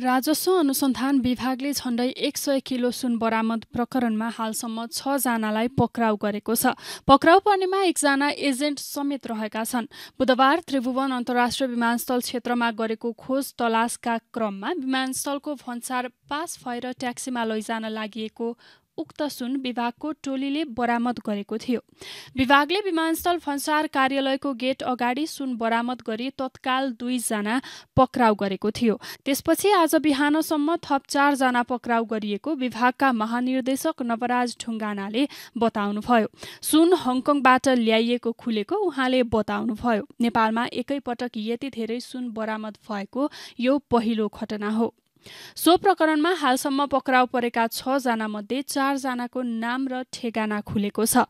राजस्व अनुसन्धान विभागले झण्डै एक सय किलो सुन बरामद प्रकरणमा हालसम्म छजनालाई पक्राउ गरेको छ पक्राउ पर्नेमा एकजना एजेन्ट समेत रहेका छन् बुधबार त्रिभुवन अन्तर्राष्ट्रिय विमानस्थल क्षेत्रमा गरेको खोज तलासका क्रममा विमानस्थलको भन्सार पास भएर ट्याक्सीमा लैजान लागि उक्त सुन विभागको टोलीले बरामद गरेको थियो विभागले विमानस्थल फन्सार कार्यालयको गेट अगाडि सुन बरामद गरी तत्काल दुईजना पक्राउ गरेको थियो त्यसपछि आज बिहानसम्म थप चारजना पक्राउ गरिएको विभागका महानिर्देशक नवराज ढुङ्गानाले बताउनुभयो सुन हङकङबाट ल्याइएको खुलेको उहाँले बताउनुभयो नेपालमा एकैपटक यति धेरै सुन बरामद भएको यो पहिलो घटना हो सो प्रकरणमा हालसम्म पक्राउ परेका छजना मध्ये चारजनाको नाम र ठेगाना खुलेको छ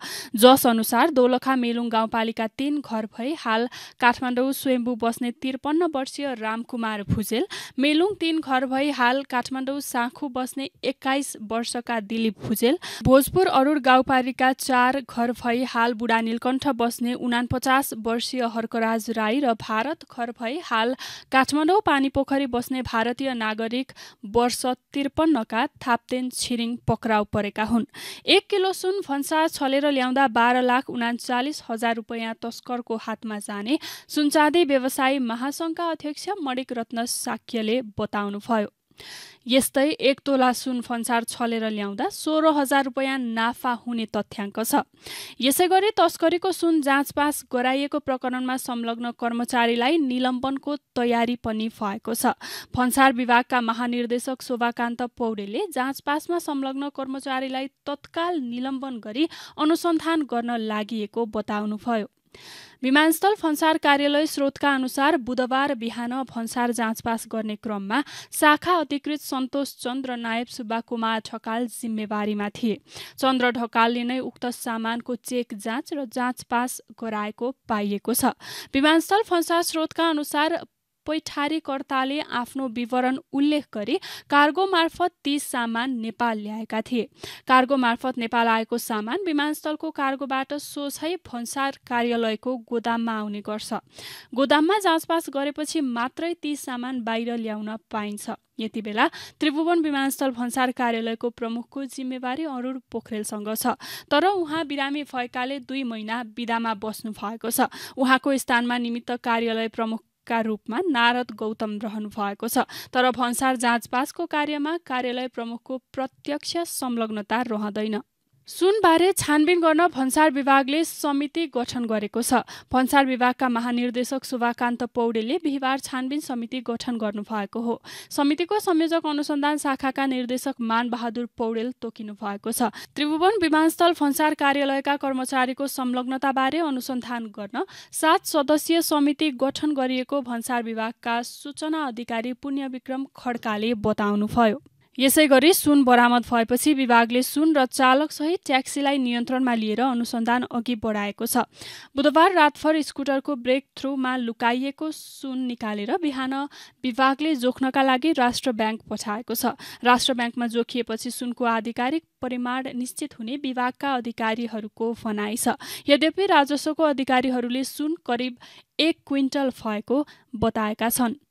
जस अनुसार दोलखा मेलुङ गाउँपालिका तीन घर भई हाल काठमाडौँ स्वयम्भू बस्ने त्रिपन्न वर्षीय रामकुमार भुजेल मेलुङ तीन घर भई हाल काठमाडौँ साँखु बस्ने एक्काइस वर्षका दिलीप भुजेल भोजपुर अरूर गाउँपालिका चार घर भई हाल बुढा नीलकण्ठ बस्ने उनापचास वर्षीय हर्कराज राई र भारत घर भई हाल काठमाडौँ पानीपोखरी बस्ने भारतीय नागरिक नागरिक वर्ष त्रिपन्नका थाप्तेन छिरिङ पक्राउ परेका हुन् एक किलो सुन फन्सा छलेर ल्याउँदा बाह्र लाख उनाचालिस हजार रुपियाँ तस्करको हातमा जाने सुनचाँदी व्यवसायी महासङ्घका अध्यक्ष मणिक रत्न साक्यले बताउनुभयो यस्तै एक तोला सुन फन्सार छलेर ल्याउँदा सोह्र हजार रुपियाँ नाफा हुने तथ्याङ्क छ यसै गरी तस्करीको सुन जाँचपास गराइएको प्रकरणमा संलग्न कर्मचारीलाई निलम्बनको तयारी पनि भएको छ फन्सार विभागका महानिर्देशक शोभाकान्त पौडेलले जाँचपासमा संलग्न कर्मचारीलाई तत्काल निलम्बन गरी अनुसन्धान गर्न लागि बताउनुभयो विमानस्थल फन्सार कार्यालय स्रोतका अनुसार बुधबार बिहान फन्सार जाँचपास गर्ने क्रममा शाखा अधिकृत सन्तोष चन्द्र नायब सुब्बा कुमार ढकाल जिम्मेवारीमा थिए चन्द्र ढकालले नै उक्त सामानको चेक जाँच र जाँचपास गराएको पाइएको छ विमानस्थल फन्सार स्रोतका अनुसार पैठारीकर्ताले आफ्नो विवरण उल्लेख गरी कार्गो मार्फत ती सामान नेपाल ल्याएका थिए कार्गो मार्फत नेपाल आएको सामान विमानस्थलको कार्गोबाट सोझै भन्सार कार्यालयको गोदाममा आउने गर्छ गोदाममा जाँचपास गरेपछि मात्रै ती सामान बाहिर ल्याउन पाइन्छ यति बेला त्रिभुवन विमानस्थल भन्सार कार्यालयको प्रमुखको जिम्मेवारी अरूण पोखरेलसँग छ तर उहाँ बिरामी भएकाले दुई महिना बिदामा बस्नु भएको छ उहाँको स्थानमा निमित्त कार्यालय प्रमुख का रूपमा नारद गौतम रहनु भएको छ तर भन्सार जाँचपासको कार्यमा कार्यालय प्रमुखको प्रत्यक्ष संलग्नता रहँदैन सुनबारे छानबिन गर्न भन्सार विभागले समिति गठन गरेको छ भन्सार विभागका महानिर्देशक शुभाकान्त पौडेलले बिहिबार छानबिन समिति गठन गर्नुभएको हो समितिको संयोजक अनुसन्धान शाखाका निर्देशक मानबहादुर पौडेल तोकिनु भएको छ त्रिभुवन विमानस्थल भन्सार कार्यालयका कर्मचारीको संलग्नताबारे अनुसन्धान गर्न सात सदस्यीय समिति गठन गरिएको भन्सार विभागका सूचना अधिकारी पुण्यविक्रम खड्काले बताउनुभयो यसै गरी सुन बरामद भएपछि विभागले सुन र चालक सहित ट्याक्सीलाई नियन्त्रणमा लिएर अनुसन्धान अघि बढाएको छ बुधबार रातभर स्कुटरको ब्रेक थ्रुमा लुकाइएको सुन निकालेर बिहान विभागले जोख्नका लागि राष्ट्र ब्याङ्क पठाएको छ राष्ट्र ब्याङ्कमा जोखिएपछि सुनको आधिकारिक परिमाण निश्चित हुने विभागका अधिकारीहरूको भनाइ छ यद्यपि राजस्वको अधिकारीहरूले सुन करिब एक क्विन्टल भएको बताएका छन्